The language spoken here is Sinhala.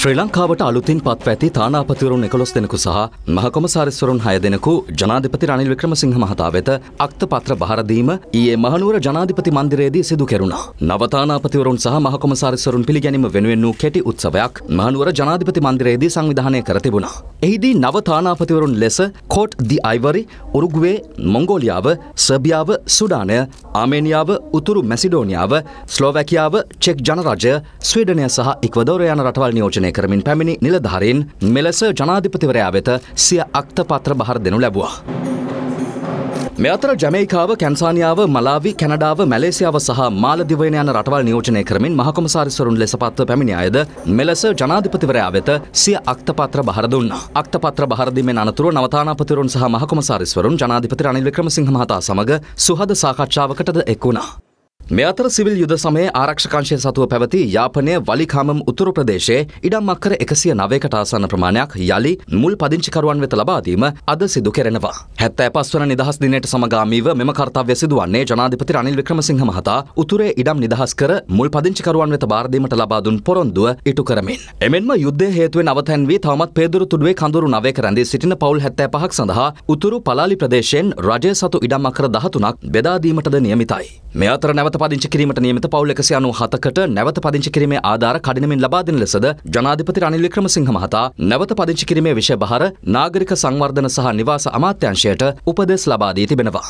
ශ්‍රී ලංකාවට අලුතින් පත්ව ඇති තානාපතිවරුන් එකොස් දෙනෙකු සහ මහකොමසාරිස්වරුන් හය දෙනෙකු ජනාධිපති රනිල් වික්‍රමසිංහ මහතා වෙත අක්ත පත්‍ර භාරදීම ඊයේ මහනුවර ජනාධිපති මන්දිරයේදී සිදු කෙරුණා. නවතානාපතිවරුන් සහ මහකොමසාරිස්වරුන් පිළිගැනීම වෙනුවෙන් වූ කෙටි උත්සවයක් මහනුවර ජනාධිපති මන්දිරයේදී සංවිධානය කර තිබුණා. එහිදී නවතානාපතිවරුන් ලෙස කෝට් දි අයිවරි, උරුග්වේ, මොංගෝලියාව, සර්බියාව, සුඩානය, ආමේනියාව, උතුරු මැසිඩෝනියාව, ස්ලෝවැකියාව, චෙක් ජනරජය, ස්වීඩනය සහ ඉක්වදෝර යන ප්‍රධාන රටවල් නියෝජනය කරමින් පැමිණි නිලධාරීන් මෙලෙස ජනාධිපතිවරයා වෙත සිය අක්තපත්‍ර බහර දෙනු ලැබුවා. මෙ අතර ජමයිකාව කැන්සානියාව මලාවි කැනඩාව මැලේසියාව සහ මාලදිවයන යන රටවල් නියෝජනය කරමින් මහකොමසාරිස්වරුන් ලෙස පත්ව පැමිණි අයද මෙලෙස ජනාධිපතිවරයා වෙත සිය අක්තපත්‍ර බහර දුන්නා. අක්තපත්‍ර බහරදීමෙන් අනතුරුව නවතානාපතිවරුන් සහ මහකොමසාරිස්වරුන් ජනාධිපති රනිල් වික්‍රමසිංහ මහතා සමග සුහද සාකච්ඡාවකටද එක් වුණා. මේ අතර සිවිල් යුද සමයේ ආරක්ෂකංශය සතුව පැවති යාපනය වලිකාමම් උතුරු ප්‍රදේශයේ ඉඩම් අක්කර එකසිය නවයකට ආසන්න ප්‍රමාණයක් යළි මුල් පදිංචිකරුවන් වෙත ලබාදීම අද සිදු කෙරෙනවා. හැත්තෑ පස්වන නිදහස් දිනයට සමගාමීව මෙම කර්තව්‍ය සිදුවන්නේ ජනාධිපති රනිල් වික්‍රමසිංහ මහතා උතුරේ ඉඩම් නිදහස් කර මුල් පදිංචිකරුවන් වෙත බාරදීමට ලබා දුන් පොරොන්දුව ඉටු කරමින්. එමෙන්ම යුද්ධය හේතුවෙන් අවතැන් වී තවමත් පේදුරු තුඩුවේ කඳුරු නවයක රැඳී සිටින පවුල් හැත්තෑ පහක් සඳහා උතුරු පලාලි ප්‍රදේශයෙන් රජය සතු ඉඩම් අක්කර දහතුනක් බෙදාදීමටද නියමිතයි. මේ අතර නැවත පදිංචි කිරීමට නියමිත පවුල් 197කට නැවත පදිංචි කිරීමේ ආධාර කඩිනමින් ලබා දෙන ලෙසද ජනාධිපති රනිල් වික්‍රමසිංහ මහතා නැවත පදිංචි කිරීමේ විෂය බහර නාගරික සංවර්ධන සහ නිවාස අමාත්‍යාංශයට උපදෙස් ලබා දී තිබෙනවා.